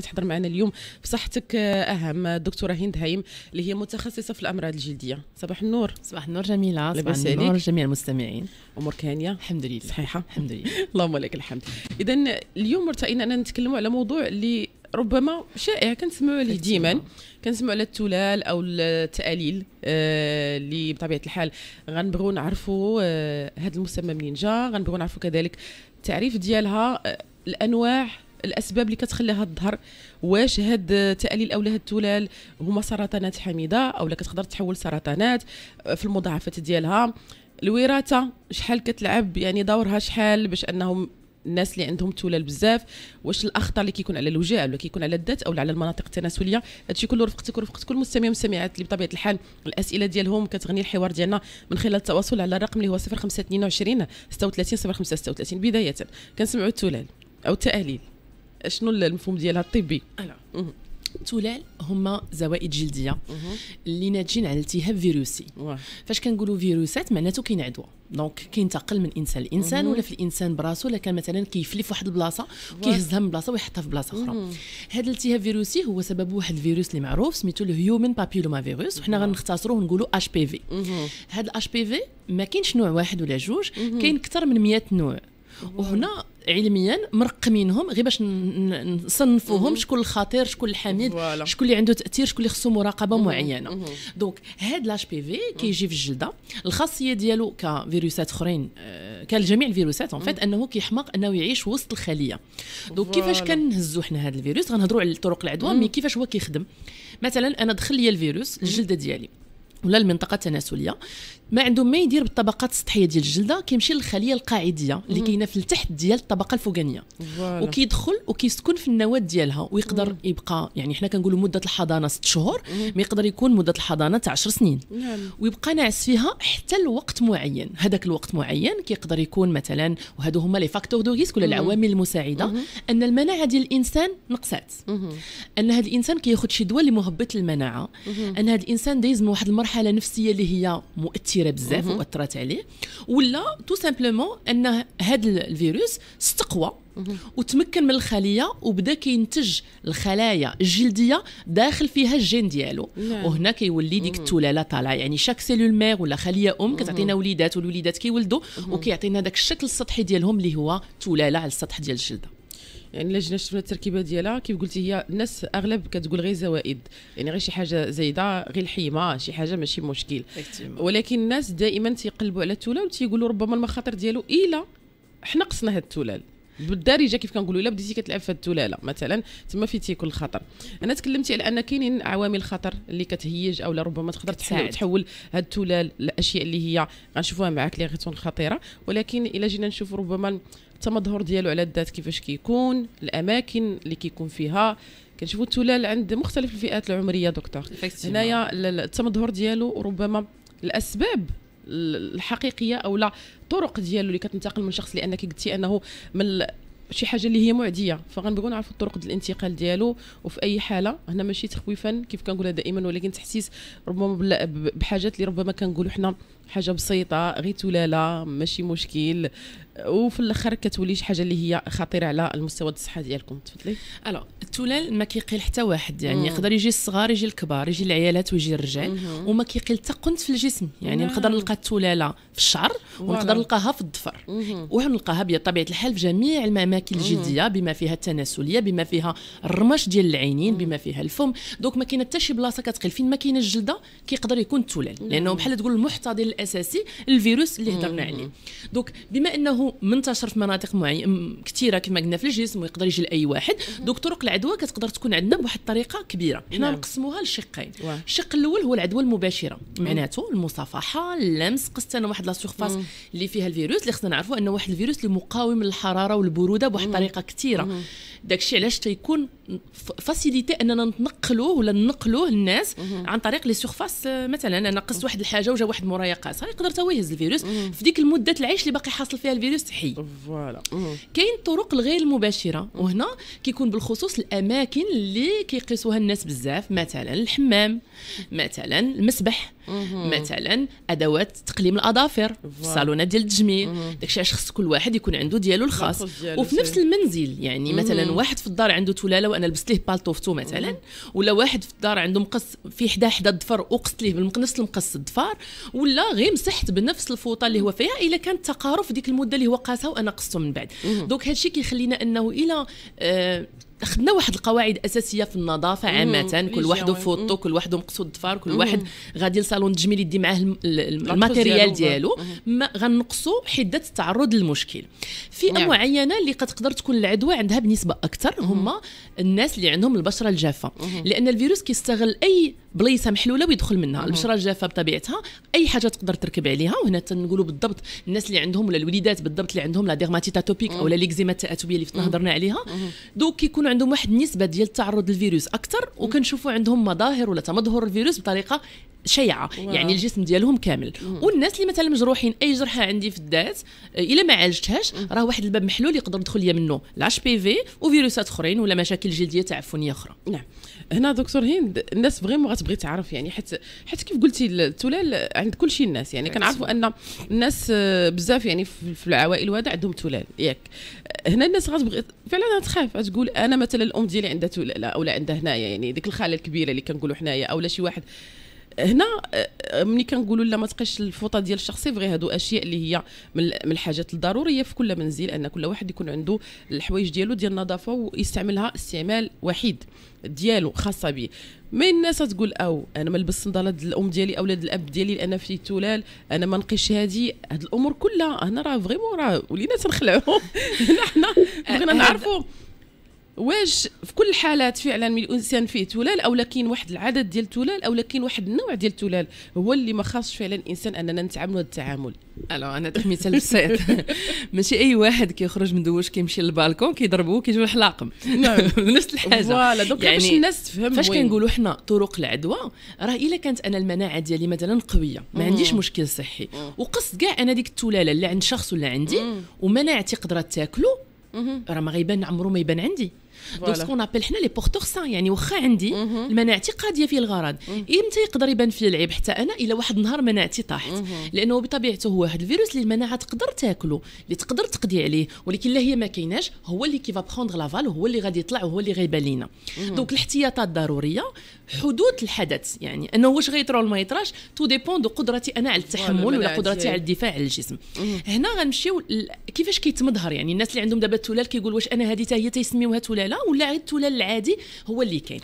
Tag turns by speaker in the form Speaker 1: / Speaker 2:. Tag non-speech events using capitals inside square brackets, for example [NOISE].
Speaker 1: تحضر معنا اليوم بصحتك آه، اهم الدكتوره هند هايم اللي هي متخصصه في الامراض الجلديه صباح النور صباح النور جميله صباح النور جميع المستمعين امورك هانيه الحمد لله صحيحه الحمد لله [LAUGHS] اللهم لك الحمد اذا اليوم ارتئينا اننا نتكلموا على موضوع اللي ربما شائع كنسمعوا عليه ديما كنسمعوا على التلال او التاليل آه، اللي آه بطبيعه الحال غنبغيو نعرفوا آه هذا المسمى منين جا غنبغيو نعرفوا كذلك التعريف ديالها آه الانواع الاسباب اللي كتخليها تظهر واش هاد التاليل اولا هاد التلال هما سرطانات حميده او لا كتقدر تحول سرطانات في المضاعفات ديالها الوراثه شحال كتلعب يعني دورها شحال باش انهم الناس اللي عندهم تلال بزاف واش الاخطر اللي كيكون على الوجه ولا كيكون على الذات او على المناطق التناسليه هادشي كله رفقتك ورفقت كل مستمع والمستمعات اللي بطبيعه الحال الاسئله ديالهم كتغني الحوار ديالنا من خلال التواصل على الرقم اللي هو 0522 36 05 36 بدايه كنسمعوا التلال او التاليل شنو المفهوم ديالها الطبي تولال هما زوائد جلديه اللي ناتجين عن التهاب فيروسي فاش
Speaker 2: كنقولوا فيروسات معناته كاين عدوى دونك كينتقل من انسان لانسان ولا في الانسان براسو ولا كان مثلا كيفلي في واحد البلاصه وكيهزها من بلاصه ويحطها في بلاصه اخرى هذا الالتهاب فيروسي هو سبب واحد الفيروس اللي معروف سميتو الهيومن بابيلوما فيروس وحنا غنختصروه ونقولوا اش بي في هذا الاش بي في ما كاينش نوع واحد ولا جوج كاين اكثر من 100 نوع وهنا علميا مرقمينهم غير باش نصنفوهم شكون الخطير شكون الحميد شكون اللي عنده تاثير شكون اللي خصو مراقبه معينه دونك هاد لاش بي في كيجي في الجلده الخاصيه ديالو كفيروسات اخرين آه، كالجميع الفيروسات اون فيت انه كيحماق انه يعيش وسط الخليه دونك كيفاش كنهزو حنا هاد الفيروس غنهضروا على طرق العدوى مي كيفاش هو كيخدم مثلا انا دخل لي الفيروس الجلده ديالي ولا المنطقه التناسليه ما عندهم ما يدير بالطبقات السطحيه ديال الجلده كيمشي للخليه القاعديه اللي كاينه في التحت ديال الطبقه الفوقانيه
Speaker 1: وكيدخل
Speaker 2: وكيسكن في النواه ديالها ويقدر مم. يبقى يعني حنا كنقولوا مده الحضانه 6 شهور ما يقدر يكون مده الحضانه تاع 10 سنين مم. نعم. ويبقى ناعس فيها حتى لوقت معين هذاك الوقت معين كيقدر يكون مثلا وهذو هما لي فاكتور دو ريسك ولا العوامل المساعده مم. ان المناعه ديال الانسان نقصات ان هذا الانسان كياخذ شي دواء اللي مهبط المناعه ان هذا الانسان دايز من واحد المرحله حاله نفسيه اللي هي مؤثره بزاف واثرت عليه ولا تو سامبلومون ان هذا الفيروس استقوى وتمكن من الخليه وبدا كينتج الخلايا الجلديه داخل فيها الجين ديالو نعم. وهنا كيولي ديك التلاله طالعه يعني شاك سيلول مير ولا خليه ام كتعطينا وليدات والوليدات كيولدوا وكيعطينا داك الشكل السطحي ديالهم اللي هو تلاله
Speaker 1: على السطح ديال الجلده يعني اللجنه شفنا التركيبه ديالها كيف قلتي هي الناس اغلب كتقول غير زوائد يعني غير شي حاجه زايده غير الحيمه شي حاجه ماشي مشكل ولكن الناس دائما تيقلبوا على التولال وتيقولوا ربما المخاطر ديالو الا حنا قصنا هاد التولال بالدارجه كيف كنقولوا الا بديتي كتلعب في الدلاله مثلا تما في تيكون الخطر انا تكلمتي على ان كاينين عوامل خطر اللي كتهيج او ربما تقدر تحل تحول هاد التلال لاشياء اللي هي غنشوفوها معك اللي غتكون خطيره ولكن الا جينا نشوف ربما التمظهر ديالو على الذات كيفاش كيكون الاماكن اللي كيكون فيها كنشوفوا التلال عند مختلف الفئات العمريه دكتور هنايا التمظهر ديالو ربما الاسباب الحقيقيه او لا الطرق ديالو اللي كتنتقل من شخص لانك قلتي انه من شي حاجه اللي هي معديه فغنبغيو نعرف الطرق ديال الانتقال ديالو وفي اي حاله هنا ماشي تخويفا كيف كنقولها دائما ولكن تحسيس ربما بحاجات اللي ربما كنقولوا حنا حاجه بسيطه غير تلاله ماشي مشكل وفي الاخر شي حاجه اللي هي خطيره على المستوى الصحه ديالكم تفضلي الو التلال ما كيقيل حتى واحد يعني يقدر
Speaker 2: يجي الصغار يجي الكبار يجي العيالات ويجي الرجال وما كيقيل حتى قنت في الجسم يعني نقدر نلقى التلاله في الشعر ونقدر نلقاها في الظفر ونلقاها بطبيعه الحال في جميع الاماكن الجلديه بما فيها التناسليه بما فيها الرمش ديال العينين بما فيها الفم دونك ما كاين حتى شي بلاصه كتقيل فين ما كاين الجلده كيقدر يكون التلال لانه بحال تقول المحتضن الاساسي الفيروس اللي هضرنا عليه دونك بما انه منتشر في مناطق معينه كثيره كما قلنا في الجسم ويقدر يجي لاي واحد دوك طرق العدوى كتقدر تكون عندنا بواحد الطريقه كبيره حنا نعم. نقسموها لشقين الشق الاول هو العدوى المباشره معناته المصافحه اللمس قصتنا واحد لا سيرفاس اللي فيها الفيروس اللي خصنا نعرفوا انه واحد الفيروس اللي مقاوم للحراره والبروده بواحد الطريقه كثيره داكشي علاش تيكون فاسيليتي اننا نتنقلوه ولا ننقلوه للناس عن طريق لي سيرفاس آه، مثلا انا قصت واحد الحاجه وجا واحد مورايا ناقصه يقدر توا يهز الفيروس مم. في ديك المده العيش اللي باقي حاصل فيها الفيروس
Speaker 1: حي فوالا
Speaker 2: كاين الطرق الغير المباشره وهنا كيكون بالخصوص الاماكن اللي كيقيسوها الناس بزاف مثلا الحمام مثلا المسبح مم. مثلا ادوات تقليم الاظافر الصالونات ديال التجميل داكشي علاش خص كل واحد يكون عنده ديالو الخاص وفي نفس المنزل يعني مم. مثلا واحد في الدار عنده تلاله وانا لبست ليه بالطوفتو مثلا ولا واحد في الدار عنده مقص في حدا حدا الظفر وقصت ليه بالمقنص المقص الظفار ولا غير مسحت بنفس الفوطه اللي هو فيها الا كان في ديك المده اللي هو قاسها وانا قصته من بعد دونك هادشي كيخلينا انه الى آه خدنا واحد القواعد اساسيه في النظافه عامه كل واحد فوطو كل واحد مقصود الظفار كل واحد غادي لصالون التجميل يدي معاه الماتيريال ديالو ما غنقصوا حده التعرض للمشكل فئه نعم. معينه اللي قد تقدر تكون العدوى عندها بنسبه اكثر هما الناس اللي عندهم البشره الجافه لان الفيروس كيستغل اي بلايصه محلوله ويدخل منها البشره الجافه بطبيعتها اي حاجه تقدر تركب عليها وهنا تنقولوا بالضبط الناس اللي عندهم ولا الوليدات بالضبط اللي عندهم لا ديرماتيت اتوبيك او لا ليكزيما التاتوبيه اللي تهضرنا عليها دوك كيكون عندهم واحد النسبه ديال التعرض للفيروس اكثر وكنشوفوا عندهم مظاهر ولا تمظهر الفيروس بطريقه شيعه يعني واو. يعني الجسم ديالهم كامل مم. والناس اللي مثلا مجروحين اي جرحه عندي في الذات إيه، الا ما عالجتهاش راه واحد الباب محلول يقدر يدخل
Speaker 1: ليا منه لاش بي في وفيروسات اخرين ولا مشاكل جلديه تعفنيه اخرى نعم هنا دكتور هند الناس فريمون غتبغي تعرف يعني حيت حيت كيف قلتي التلال عند كل شيء الناس يعني كنعرفوا ان الناس آه، بزاف يعني في العوائل وهذا عندهم تلال ياك هنا الناس غتبغي فعلا غتخاف تقول انا مثلا الام ديالي عندها تلال اولا عندها هنايا يعني ديك الخاله الكبيره اللي كنقولوا حنايا اولا شي واحد هنا ملي كنقولوا لا ما تقيش الفوطه ديال الشخصي فغي هادو اشياء اللي هي من الحاجات الضروريه في كل منزل ان كل واحد يكون عنده الحوايج ديالو ديال النظافه ويستعملها استعمال وحيد ديالو خاصه به مي الناس تقول او انا ما لبس صندالات الام ديالي اولاد الاب ديالي لان في تولال انا ما نقيش هادي هاد الامور كلها هنا راه فريمون راه ولينا تنخلعوا [LAUGHS] هنا
Speaker 2: حنا بغينا آه، آه، نعرفوا
Speaker 1: واش في كل الحالات فعلا من الانسان فيه تلال او كاين واحد العدد ديال التلال او كاين واحد النوع ديال التلال هو اللي ما خاصش فعلا الانسان اننا نتعاملوا هذا التعامل الو انا نعطيك مثال بسيط [LAUGHS] ماشي اي واحد كيخرج من دوش كيمشي
Speaker 2: للبالكون كيضربوه كيجيو الحلاقم نعم. [LAUGHS] نفس الحاجه فوالا دونك يعني باش الناس تفهم فاش كنقولوا حنا طرق العدوى راه الا كانت انا المناعه ديالي مثلا قويه ما عنديش مشكل صحي وقصد كاع انا ديك التلاله اللي عند شخص ولا عندي ومناعتي قدرت تاكلو راه ما غيبان عمرو ما يبان عندي دونك سكون ابل حنا لي بورتور سان يعني واخا عندي مناعتي قاديه في الغرض امتى يقدر يبان في العيب حتى انا الى واحد النهار مناعتي طاحت لانه بطبيعته هو واحد الفيروس اللي المناعه تقدر تاكله اللي تقدر تقضي عليه ولكن لا هي ما كايناش هو اللي كيفا بروندر لافال هو اللي غادي يطلع وهو اللي غيبان لينا دونك الاحتياطات ضروريه حدوث الحدث يعني انه واش غيطرى ولا ما يطراش تو دو قدرتي انا على التحمل ولا قدرتي على الدفاع على الجسم هنا غنمشيو كيفاش كيتمظهر يعني الناس اللي عندهم دابا التلال كيقول واش انا هذه حتى هي تيسميوها تلاله ولا غير التلال العادي هو اللي كاين